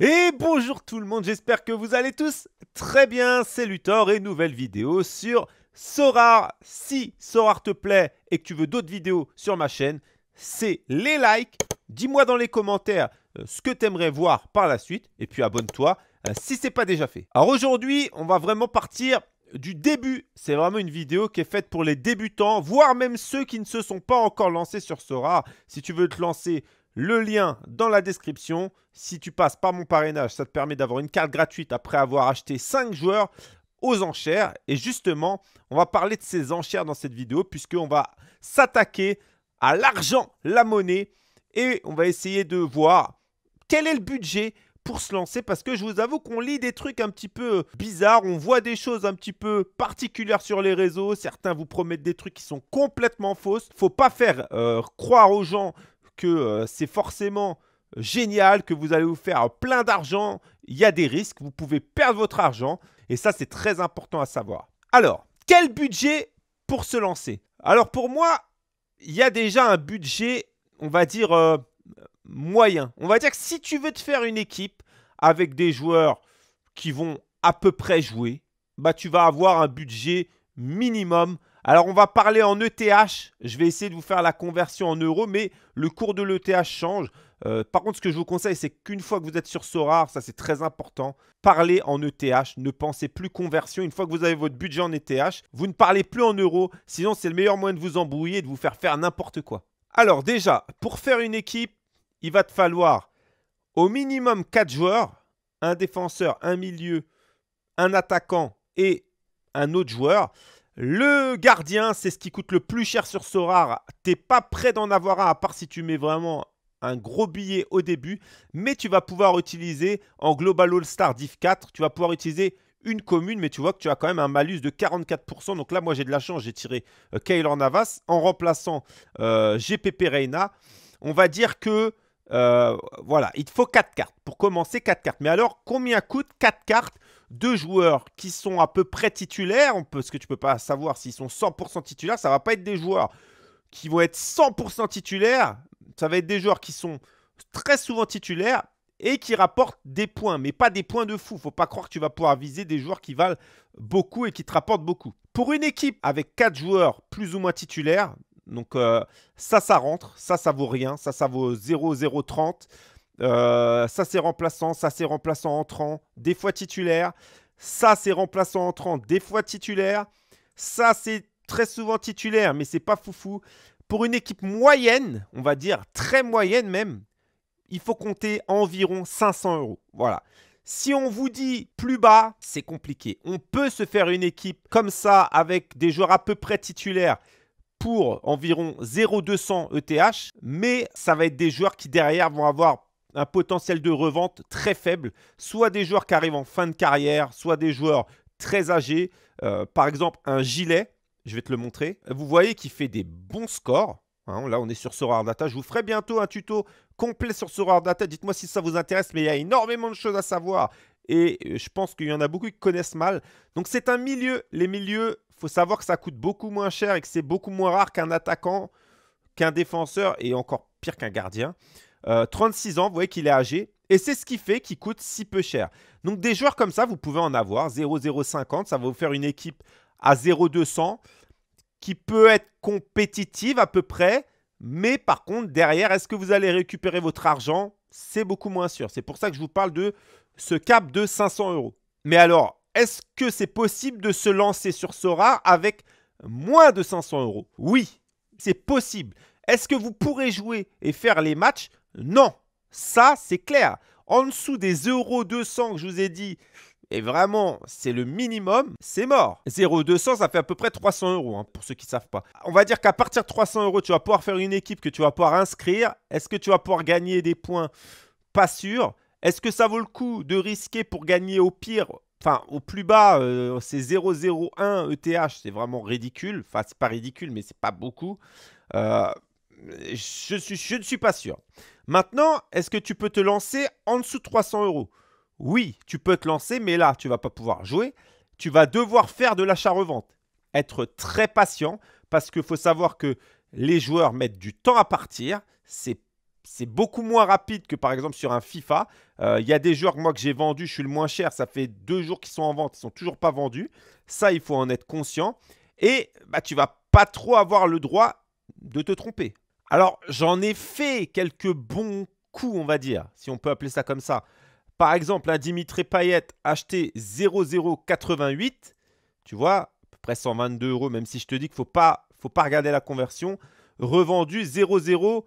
Et bonjour tout le monde, j'espère que vous allez tous très bien, c'est Luthor et nouvelle vidéo sur Sorar. Si Sorar te plaît et que tu veux d'autres vidéos sur ma chaîne, c'est les likes, dis-moi dans les commentaires euh, ce que tu aimerais voir par la suite et puis abonne-toi euh, si c'est pas déjà fait. Alors aujourd'hui, on va vraiment partir du début. C'est vraiment une vidéo qui est faite pour les débutants, voire même ceux qui ne se sont pas encore lancés sur Sora. Si tu veux te lancer le lien dans la description. Si tu passes par mon parrainage, ça te permet d'avoir une carte gratuite après avoir acheté 5 joueurs aux enchères. Et justement, on va parler de ces enchères dans cette vidéo puisqu'on va s'attaquer à l'argent, la monnaie. Et on va essayer de voir quel est le budget pour se lancer parce que je vous avoue qu'on lit des trucs un petit peu bizarres, on voit des choses un petit peu particulières sur les réseaux, certains vous promettent des trucs qui sont complètement fausses. Faut pas faire euh, croire aux gens que euh, c'est forcément génial, que vous allez vous faire plein d'argent, il y a des risques, vous pouvez perdre votre argent, et ça c'est très important à savoir. Alors, quel budget pour se lancer Alors pour moi, il y a déjà un budget, on va dire, euh, moyen. On va dire que si tu veux te faire une équipe avec des joueurs qui vont à peu près jouer, bah tu vas avoir un budget minimum alors, on va parler en ETH. Je vais essayer de vous faire la conversion en euros, mais le cours de l'ETH change. Euh, par contre, ce que je vous conseille, c'est qu'une fois que vous êtes sur Sorare, ça c'est très important, parlez en ETH, ne pensez plus conversion. Une fois que vous avez votre budget en ETH, vous ne parlez plus en euros, sinon c'est le meilleur moyen de vous embrouiller et de vous faire faire n'importe quoi. Alors déjà, pour faire une équipe, il va te falloir au minimum 4 joueurs, un défenseur, un milieu, un attaquant et un autre joueur. Le gardien, c'est ce qui coûte le plus cher sur Sorare. T'es pas prêt d'en avoir un, à part si tu mets vraiment un gros billet au début. Mais tu vas pouvoir utiliser en Global All-Star Div 4, tu vas pouvoir utiliser une commune, mais tu vois que tu as quand même un malus de 44%. Donc là, moi, j'ai de la chance, j'ai tiré euh, Kaylor Navas en remplaçant euh, GPP Reina. On va dire que euh, voilà, il te faut 4 cartes. Pour commencer, 4 cartes. Mais alors, combien coûte 4 cartes de joueurs qui sont à peu près titulaires Parce que tu ne peux pas savoir s'ils sont 100% titulaires. Ça va pas être des joueurs qui vont être 100% titulaires. Ça va être des joueurs qui sont très souvent titulaires et qui rapportent des points, mais pas des points de fou. Faut pas croire que tu vas pouvoir viser des joueurs qui valent beaucoup et qui te rapportent beaucoup. Pour une équipe avec 4 joueurs plus ou moins titulaires, donc euh, ça, ça rentre, ça, ça vaut rien, ça, ça vaut 0, 0, 30. ça, c'est remplaçant, ça, c'est remplaçant entrant, des fois titulaire. Ça, c'est remplaçant entrant, des fois titulaire. Ça, c'est très souvent titulaire, mais c'est pas foufou. Pour une équipe moyenne, on va dire très moyenne même, il faut compter environ 500 euros. Voilà. Si on vous dit plus bas, c'est compliqué. On peut se faire une équipe comme ça avec des joueurs à peu près titulaires pour environ 0,200 ETH, mais ça va être des joueurs qui derrière vont avoir un potentiel de revente très faible, soit des joueurs qui arrivent en fin de carrière, soit des joueurs très âgés, euh, par exemple un gilet, je vais te le montrer, vous voyez qu'il fait des bons scores, hein. là on est sur rare Data, je vous ferai bientôt un tuto complet sur rare Data, dites-moi si ça vous intéresse, mais il y a énormément de choses à savoir, et euh, je pense qu'il y en a beaucoup qui connaissent mal, donc c'est un milieu, les milieux faut savoir que ça coûte beaucoup moins cher et que c'est beaucoup moins rare qu'un attaquant, qu'un défenseur et encore pire qu'un gardien. 36 euh, ans, vous voyez qu'il est âgé. Et c'est ce qui fait qu'il coûte si peu cher. Donc des joueurs comme ça, vous pouvez en avoir. 0,050, ça va vous faire une équipe à 0,200 qui peut être compétitive à peu près. Mais par contre, derrière, est-ce que vous allez récupérer votre argent C'est beaucoup moins sûr. C'est pour ça que je vous parle de ce cap de 500 euros. Mais alors, est-ce que c'est possible de se lancer sur Sora avec moins de 500 euros Oui, c'est possible. Est-ce que vous pourrez jouer et faire les matchs Non, ça c'est clair. En dessous des 0,200 que je vous ai dit, et vraiment, c'est le minimum, c'est mort. 0,200, ça fait à peu près 300 euros, hein, pour ceux qui ne savent pas. On va dire qu'à partir de 300 euros, tu vas pouvoir faire une équipe que tu vas pouvoir inscrire. Est-ce que tu vas pouvoir gagner des points Pas sûr. Est-ce que ça vaut le coup de risquer pour gagner au pire Enfin, au plus bas, euh, c'est 0,01 ETH. C'est vraiment ridicule. Enfin, c'est pas ridicule, mais c'est pas beaucoup. Euh, je, suis, je ne suis pas sûr. Maintenant, est-ce que tu peux te lancer en dessous de 300 euros Oui, tu peux te lancer, mais là, tu vas pas pouvoir jouer. Tu vas devoir faire de l'achat-revente. Être très patient parce qu'il faut savoir que les joueurs mettent du temps à partir. C'est c'est beaucoup moins rapide que par exemple sur un FIFA. Euh, il y a des joueurs moi que j'ai vendus, je suis le moins cher, ça fait deux jours qu'ils sont en vente, ils sont toujours pas vendus. Ça, il faut en être conscient. Et bah, tu vas pas trop avoir le droit de te tromper. Alors j'en ai fait quelques bons coups, on va dire, si on peut appeler ça comme ça. Par exemple, un Dimitri Payet acheté 0088, tu vois, à peu près 122 euros, même si je te dis qu'il ne faut pas, faut pas regarder la conversion, revendu 0088.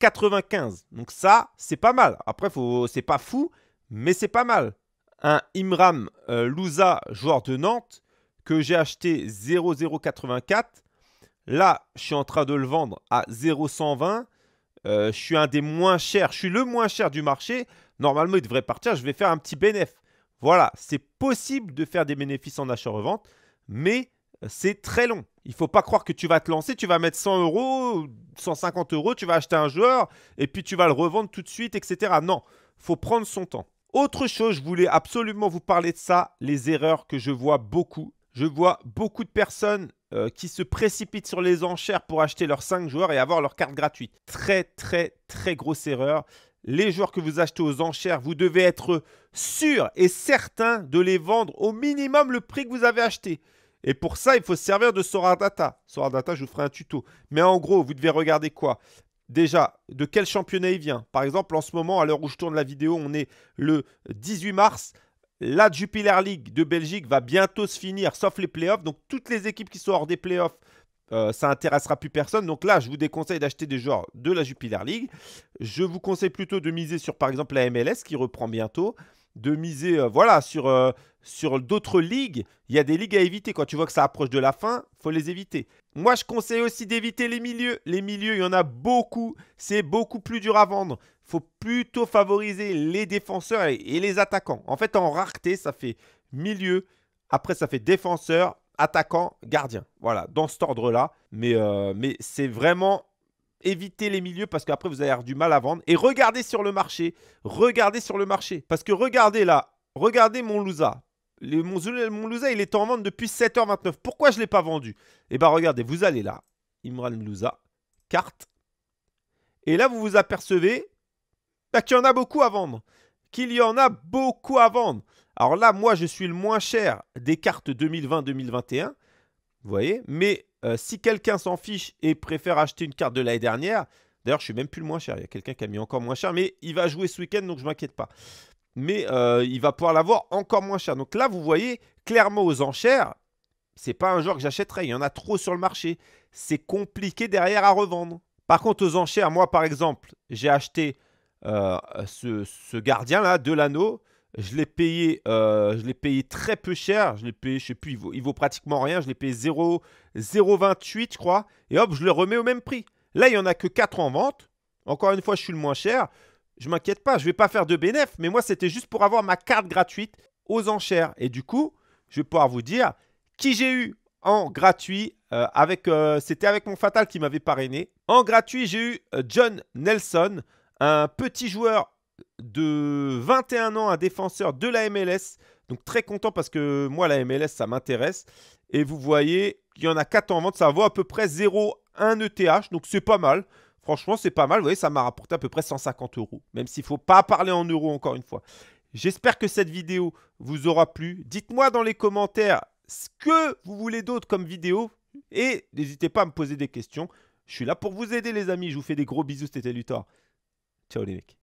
95. Donc ça, c'est pas mal. Après, c'est pas fou, mais c'est pas mal. Un Imram euh, Louza, joueur de Nantes, que j'ai acheté 0,084. Là, je suis en train de le vendre à 0,120. Euh, je suis un des moins chers. Je suis le moins cher du marché. Normalement, il devrait partir. Je vais faire un petit bénéfice. Voilà, c'est possible de faire des bénéfices en achat-revente, mais c'est très long. Il faut pas croire que tu vas te lancer, tu vas mettre 100 euros, 150 euros, tu vas acheter un joueur et puis tu vas le revendre tout de suite, etc. Non, faut prendre son temps. Autre chose, je voulais absolument vous parler de ça, les erreurs que je vois beaucoup. Je vois beaucoup de personnes euh, qui se précipitent sur les enchères pour acheter leurs 5 joueurs et avoir leur carte gratuite. Très, très, très grosse erreur. Les joueurs que vous achetez aux enchères, vous devez être sûr et certain de les vendre au minimum le prix que vous avez acheté. Et pour ça, il faut se servir de Soradata. data, je vous ferai un tuto. Mais en gros, vous devez regarder quoi Déjà, de quel championnat il vient Par exemple, en ce moment, à l'heure où je tourne la vidéo, on est le 18 mars. La Jupiler League de Belgique va bientôt se finir, sauf les playoffs. Donc, toutes les équipes qui sont hors des playoffs, euh, ça intéressera plus personne. Donc là, je vous déconseille d'acheter des joueurs de la Jupiler League. Je vous conseille plutôt de miser sur, par exemple, la MLS qui reprend bientôt. De miser, euh, voilà, sur, euh, sur d'autres ligues, il y a des ligues à éviter. Quand tu vois que ça approche de la fin, faut les éviter. Moi, je conseille aussi d'éviter les milieux. Les milieux, il y en a beaucoup. C'est beaucoup plus dur à vendre. faut plutôt favoriser les défenseurs et, les attaquants. En fait, en rareté, ça fait milieu. Après, ça fait défenseur, attaquant, gardien. Voilà, dans cet ordre-là. Mais, euh, mais c'est vraiment éviter les milieux parce qu'après, vous allez avoir du mal à vendre. Et regardez sur le marché. Regardez sur le marché. Parce que regardez là. Regardez mon Louza. Le Moulouza, il est en vente depuis 7h29. Pourquoi je ne l'ai pas vendu Eh bien, regardez, vous allez là. Imran Moulouza, carte. Et là, vous vous apercevez bah, qu'il y en a beaucoup à vendre. Qu'il y en a beaucoup à vendre. Alors là, moi, je suis le moins cher des cartes 2020-2021. Vous voyez Mais euh, si quelqu'un s'en fiche et préfère acheter une carte de l'année dernière, d'ailleurs, je suis même plus le moins cher. Il y a quelqu'un qui a mis encore moins cher, mais il va jouer ce week-end, donc je ne m'inquiète pas mais euh, il va pouvoir l'avoir encore moins cher. Donc là, vous voyez clairement aux enchères, c'est pas un genre que j'achèterais. Il y en a trop sur le marché. C'est compliqué derrière à revendre. Par contre, aux enchères, moi par exemple, j'ai acheté euh, ce, gardien-là, de l'anneau. Je l'ai payé, euh, je l'ai payé très peu cher. Je l'ai payé, je sais plus, il vaut, vaut pratiquement rien. Je l'ai payé 0,28, je crois. Et hop, je le remets au même prix. Là, il n'y en a que 4 en vente. Encore une fois, je suis le moins cher je m'inquiète pas, je vais pas faire de bénéf, mais moi c'était juste pour avoir ma carte gratuite aux enchères. Et du coup, je vais pouvoir vous dire qui j'ai eu en gratuit. Euh, avec, euh, c'était avec mon Fatal qui m'avait parrainé. En gratuit, j'ai eu euh, John Nelson, un petit joueur de 21 ans, un défenseur de la MLS. Donc très content parce que moi, la MLS, ça m'intéresse. Et vous voyez, il y en a 4 en vente, ça vaut à peu près 0,1 ETH, donc c'est pas mal. Franchement, c'est pas mal. Vous voyez, ça m'a rapporté à peu près 150 euros. Même s'il ne faut pas parler en euros encore une fois. J'espère que cette vidéo vous aura plu. Dites-moi dans les commentaires ce que vous voulez d'autre comme vidéo. Et n'hésitez pas à me poser des questions. Je suis là pour vous aider les amis. Je vous fais des gros bisous. C'était Luthor. Ciao les mecs.